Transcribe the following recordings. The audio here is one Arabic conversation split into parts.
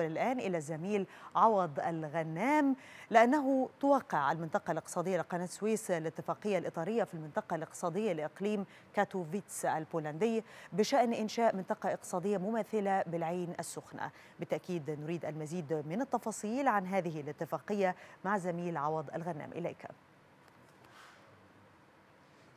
نتحول الآن إلى الزميل عوض الغنام لأنه توقع المنطقة الاقتصادية لقناة سويس الاتفاقية الإطارية في المنطقة الاقتصادية لإقليم كاتوفيتس البولندي بشأن إنشاء منطقة اقتصادية مماثلة بالعين السخنة بالتأكيد نريد المزيد من التفاصيل عن هذه الاتفاقية مع زميل عوض الغنام إليك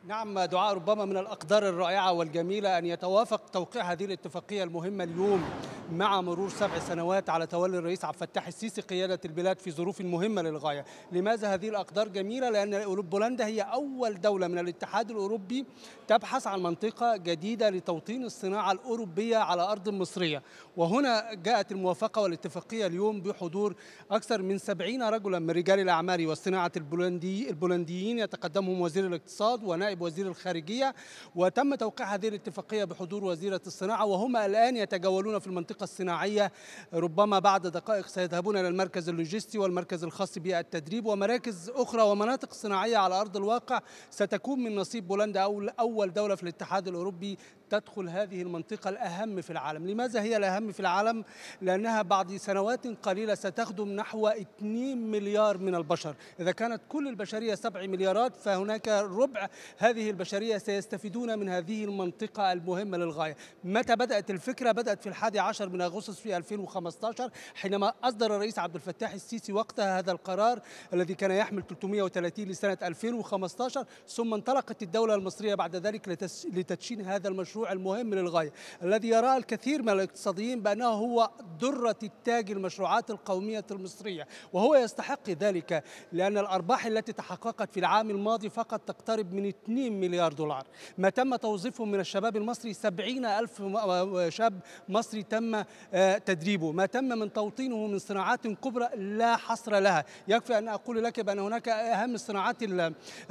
نعم دعاء ربما من الأقدار الرائعة والجميلة أن يتوافق توقيع هذه الاتفاقية المهمة اليوم مع مرور سبع سنوات على تولي الرئيس عبد الفتاح السيسي قيادة البلاد في ظروف مهمة للغاية لماذا هذه الأقدار جميلة؟ لأن بولندا هي أول دولة من الاتحاد الأوروبي تبحث عن منطقة جديدة لتوطين الصناعة الأوروبية على أرض مصرية وهنا جاءت الموافقة والاتفاقية اليوم بحضور أكثر من سبعين رجلا من رجال الأعمال والصناعة البولندي البولنديين يتقدمهم وزير الاقتصاد ونائب نائب وزير الخارجية وتم توقيع هذه الاتفاقية بحضور وزيرة الصناعة وهما الآن يتجولون في المنطقة الصناعية ربما بعد دقائق سيذهبون إلى المركز اللوجستي والمركز الخاص بالتدريب ومراكز أخرى ومناطق صناعية على أرض الواقع ستكون من نصيب بولندا أول دولة في الاتحاد الأوروبي تدخل هذه المنطقة الأهم في العالم لماذا هي الأهم في العالم؟ لأنها بعد سنوات قليلة ستخدم نحو 2 مليار من البشر إذا كانت كل البشرية 7 مليارات فهناك ربع هذه البشرية سيستفيدون من هذه المنطقة المهمة للغاية متى بدأت الفكرة؟ بدأت في الحادي عشر من أغسطس في 2015 حينما أصدر الرئيس عبد الفتاح السيسي وقتها هذا القرار الذي كان يحمل 330 لسنة 2015 ثم انطلقت الدولة المصرية بعد ذلك لتدشين هذا المشروع المشروع المهم للغاية الذي يراه الكثير من الاقتصاديين بأنه هو درة التاج المشروعات القومية المصرية وهو يستحق ذلك لأن الأرباح التي تحققت في العام الماضي فقط تقترب من 2 مليار دولار ما تم توظيفه من الشباب المصري 70 ألف آه، شاب مصري تم آه، تدريبه ما تم من توطينه من صناعات كبرى لا حصر لها يكفي أن أقول لك بأن هناك أهم الصناعات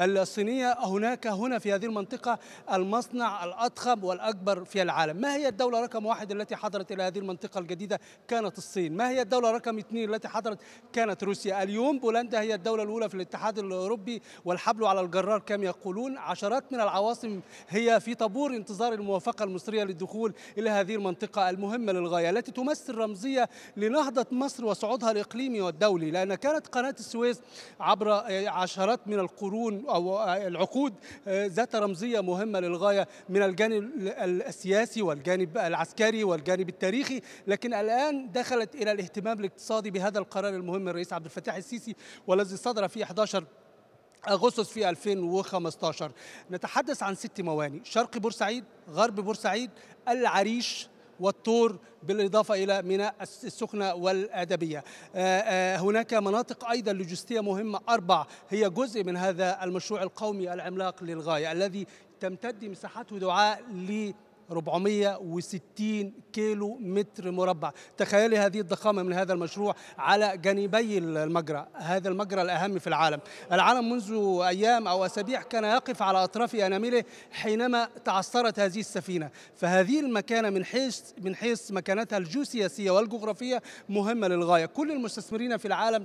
الصينية هناك هنا في هذه المنطقة المصنع الأضخم والأكبر في العالم ما هي الدولة رقم واحد التي حضرت إلى هذه المنطقة الجديدة كانت الصين ما هي الدولة رقم اثنين التي حضرت كانت روسيا اليوم بولندا هي الدولة الأولى في الاتحاد الأوروبي والحبل على الجرار كما يقولون عشرات من العواصم هي في طابور انتظار الموافقة المصرية للدخول إلى هذه المنطقة المهمة للغاية التي تمثل رمزية لنهضة مصر وصعودها الإقليمي والدولي لأن كانت قناة السويس عبر عشرات من القرون أو العقود ذات رمزية مهمة للغاية من الجانب السياسي والجانب العسكري والجانب التاريخي لكن الآن دخلت إلى الاهتمام الاقتصادي بهذا القرار المهم الرئيس عبد الفتاح السيسي والذي صدر في 11 أغسطس في 2015 نتحدث عن ست موانئ شرق بورسعيد غرب بورسعيد العريش والطور بالإضافة إلى ميناء السخنة والأدبية آه، آه، هناك مناطق أيضا لوجستية مهمة أربع هي جزء من هذا المشروع القومي العملاق للغاية الذي تمتد مساحته دعاء 460 كيلو متر مربع تخيلي هذه الضخامة من هذا المشروع على جانبي المجرى هذا المجرى الأهم في العالم العالم منذ أيام أو أسابيع كان يقف على أطراف أنامله حينما تعثرت هذه السفينة فهذه المكانة من حيث من حيث مكانتها الجيوسياسية والجغرافية مهمة للغاية كل المستثمرين في العالم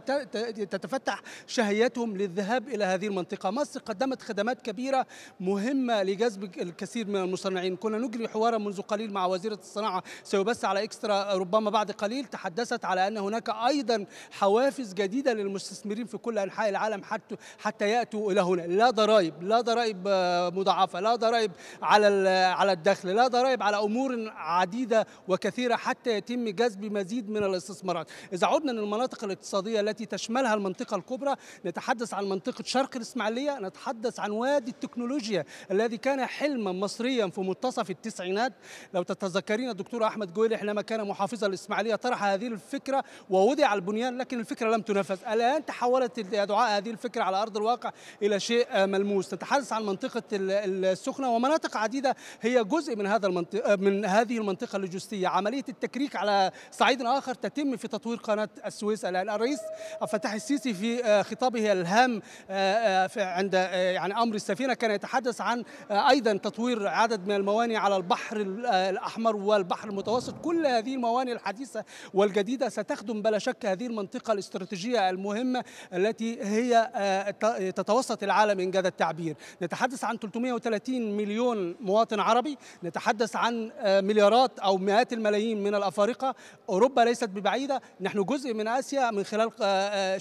تتفتح شهيتهم للذهاب إلى هذه المنطقة مصر قدمت خدمات كبيرة مهمة لجذب الكثير من المصنعين كنا نجري حوارا منذ قليل مع وزيرة الصناعة سيبث على إكسترا ربما بعد قليل تحدثت على أن هناك أيضا حوافز جديدة للمستثمرين في كل أنحاء العالم حتى حتى يأتوا إلى هنا لا ضرائب لا ضرائب آه، مضاعفة لا ضرائب على على الدخل لا ضرائب على أمور عديدة وكثيرة حتى يتم جذب مزيد من الاستثمارات إذا عدنا للمناطق الاقتصادية التي تشملها المنطقة الكبرى نتحدث عن منطقة شرق الإسماعيلية نتحدث عن وادي التكنولوجيا الذي كان حلما مصريا في منتصف التسعة التسعينات لو تتذكرين الدكتور أحمد جويل حينما كان محافظا الاسماعيليه طرح هذه الفكرة ووضع البنيان لكن الفكرة لم تنفذ الآن تحولت دعاء هذه الفكرة على أرض الواقع إلى شيء ملموس نتحدث عن منطقة السخنة ومناطق عديدة هي جزء من هذا المنطق من هذه المنطقة اللوجستية عملية التكريك على صعيد آخر تتم في تطوير قناة السويس الآن الرئيس عبد الفتاح السيسي في آه، خطابه الهام آه، آه، عند يعني أمر السفينة كان يتحدث عن أيضا تطوير عدد من الموانئ على البحر البحر آه، الأحمر والبحر المتوسط كل هذه الموانئ الحديثة والجديدة ستخدم بلا شك هذه المنطقة الاستراتيجية المهمة التي هي آه، تتوسط العالم إن جاز التعبير نتحدث عن 330 مليون مواطن عربي نتحدث عن آه، مليارات أو مئات الملايين من الأفارقة أوروبا ليست ببعيدة نحن جزء من آسيا من خلال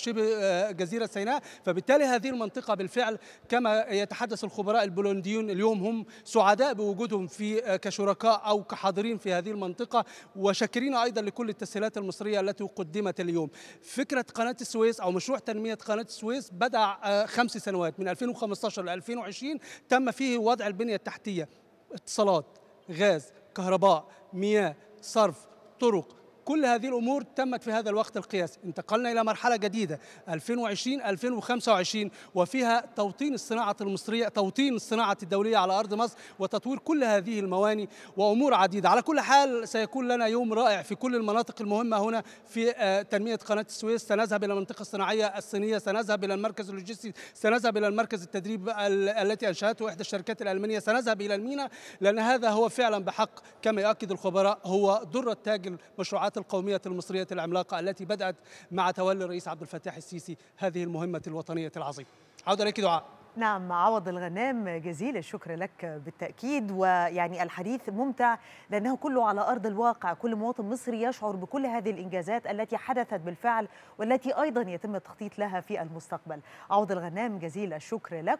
شبه جزيرة سيناء فبالتالي هذه المنطقة بالفعل كما يتحدث الخبراء البولنديون اليوم هم سعداء بوجودهم في كشركاء أو كحاضرين في هذه المنطقة وشاكرين أيضا لكل التسهيلات المصرية التي قدمت اليوم فكرة قناة السويس أو مشروع تنمية قناة السويس بدأ آه، خمس سنوات من 2015 ل 2020 تم فيه وضع البنية التحتية اتصالات غاز كهرباء مياه صرف طرق كل هذه الامور تمت في هذا الوقت القياسي انتقلنا الى مرحله جديده 2020 2025 وفيها توطين الصناعه المصريه توطين الصناعه الدوليه على ارض مصر وتطوير كل هذه المواني وامور عديده على كل حال سيكون لنا يوم رائع في كل المناطق المهمه هنا في آه، تنميه قناه السويس سنذهب الى المنطقه الصناعيه الصينيه سنذهب الى المركز اللوجستي سنذهب الى المركز التدريب التي انشاته احدى الشركات الالمانيه سنذهب الى المينا لان هذا هو فعلا بحق كما يؤكد الخبراء هو دره تاج المشروعات القومية المصرية العملاقة التي بدأت مع تولي الرئيس عبد الفتاح السيسي هذه المهمة الوطنية العظيمة عودة إليك دعاء نعم عوض الغنام جزيل الشكر لك بالتأكيد ويعني الحديث ممتع لأنه كله على أرض الواقع كل مواطن مصري يشعر بكل هذه الإنجازات التي حدثت بالفعل والتي أيضا يتم التخطيط لها في المستقبل عوض الغنام جزيل الشكر لك